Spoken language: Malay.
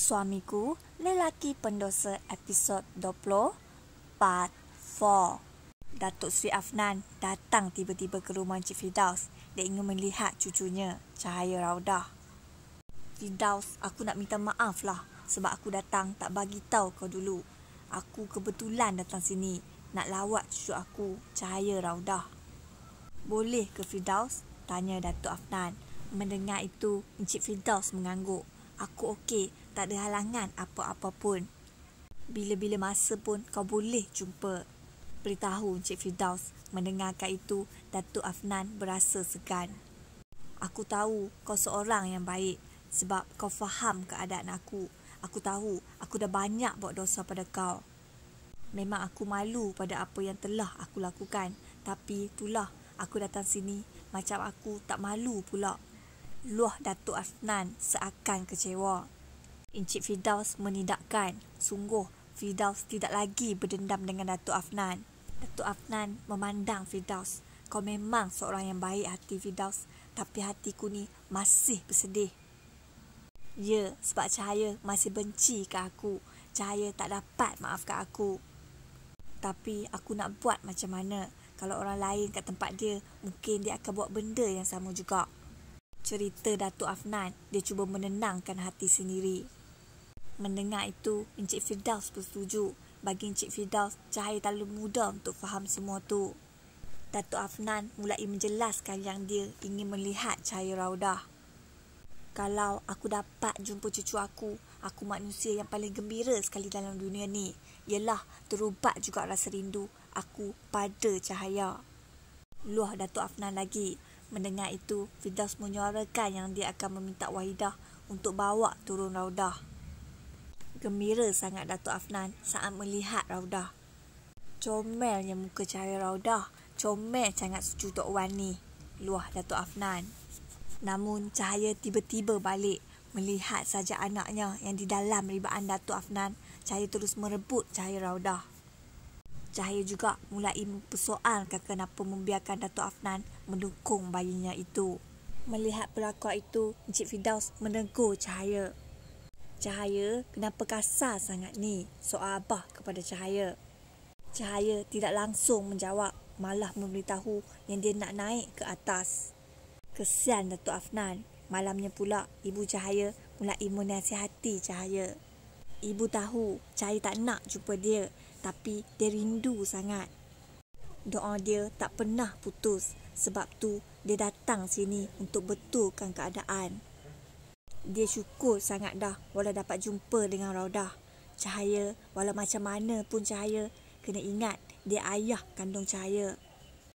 Suamiku Lelaki Pendosa Episod 20 Part 4 Datuk Sri Afnan datang tiba-tiba ke rumah Encik Fidaus dan ingin melihat cucunya, Cahaya Raudah. Fidaus, aku nak minta maaf lah sebab aku datang tak bagi tahu kau dulu. Aku kebetulan datang sini nak lawat cucu aku, Cahaya Raudah. Boleh ke Fidaus? Tanya Datuk Afnan. Mendengar itu, Encik Fidaus mengangguk. Aku okey, tak ada halangan apa-apa pun. Bila-bila masa pun kau boleh jumpa. Beritahu Encik Firdaus mendengarkan itu, Datuk Afnan berasa segan. Aku tahu kau seorang yang baik sebab kau faham keadaan aku. Aku tahu aku dah banyak buat dosa pada kau. Memang aku malu pada apa yang telah aku lakukan. Tapi itulah aku datang sini macam aku tak malu pula. Luah Datuk Afnan seakan kecewa. Encik Fidaus menidakkan. Sungguh, Fidaus tidak lagi berdendam dengan Datuk Afnan. Datuk Afnan memandang Fidaus. Kau memang seorang yang baik hati Fidaus, tapi hatiku ni masih bersedih. Ya, sebab Cahaya masih benci ke aku. Cahaya tak dapat maafkan aku. Tapi aku nak buat macam mana? Kalau orang lain kat tempat dia, mungkin dia akan buat benda yang sama juga. Cerita Datuk Afnan, dia cuba menenangkan hati sendiri mendengar itu Encik Firdaus bersetuju bagi Encik Firdaus cahaya terlalu muda untuk faham semua tu. Datuk Afnan mulai menjelaskan yang dia ingin melihat cahaya raudah. Kalau aku dapat jumpa cucu aku, aku manusia yang paling gembira sekali dalam dunia ni. Ialah terubat juga rasa rindu aku pada cahaya. Luah Datuk Afnan lagi. Mendengar itu, Firdaus menyuarakan yang dia akan meminta Wahidah untuk bawa turun raudah. Gembira sangat Datuk Afnan saat melihat Raudah. Comelnya muka cahaya Raudah. Comel sangat suci Tok Wan ni. Luah Datuk Afnan. Namun cahaya tiba-tiba balik. Melihat saja anaknya yang di dalam ribaan Datuk Afnan. Cahaya terus merebut cahaya Raudah. Cahaya juga mulai mempersoalkan kenapa membiarkan Datuk Afnan mendukung bayinya itu. Melihat pelakon itu, Encik Fidaus menegur cahaya Cahaya, kenapa kasar sangat ni? Soal Abah kepada Cahaya. Cahaya tidak langsung menjawab, malah memberitahu yang dia nak naik ke atas. Kesian Datuk Afnan. Malamnya pula, ibu Cahaya mulai hati Cahaya. Ibu tahu Cahaya tak nak jumpa dia, tapi dia rindu sangat. Doa dia tak pernah putus. Sebab tu, dia datang sini untuk betulkan keadaan dia syukur sangat dah walau dapat jumpa dengan Raudah. Cahaya, walau macam mana pun cahaya, kena ingat dia ayah kandung cahaya.